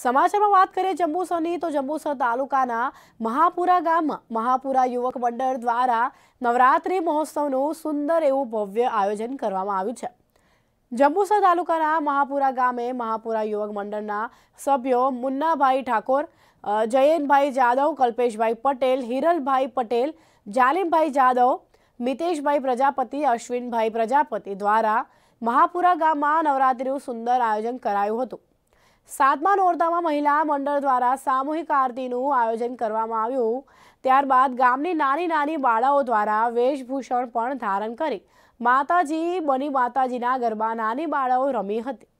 સમાચારમાં વાત કરીએ જંબુસરની તો જંબુસર તાલુકાના મહાપુરા ગામમાં મહાપુરા યુવક મંડળ દ્વારા નવરાત્રિ મહોત્સવનું સુંદર એવું ભવ્ય આયોજન કરવામાં આવ્યું છે જંબુસર તાલુકાના મહાપુરા ગામે મહાપુરા યુવક મંડળના સભ્યો મુન્નાભાઈ ઠાકોર જયનભાઈ જાદવ કલ્પેશભાઈ પટેલ હિરલભાઈ પટેલ જાલિમભાઈ જાદવ મિતેશભાઈ પ્રજાપતિ અશ્વિનભાઈ પ્રજાપતિ દ્વારા મહાપુરા ગામમાં નવરાત્રિનું સુંદર આયોજન કરાયું હતું સાતમા નોરતામાં મહિલા મંડળ દ્વારા સામૂહિક આરતીનું આયોજન કરવામાં આવ્યું ત્યારબાદ ગામની નાની નાની બાળાઓ દ્વારા વેશભૂષણ પણ ધારણ કરી માતાજી બની માતાજીના ગરબા નાની બાળાઓ રમી હતી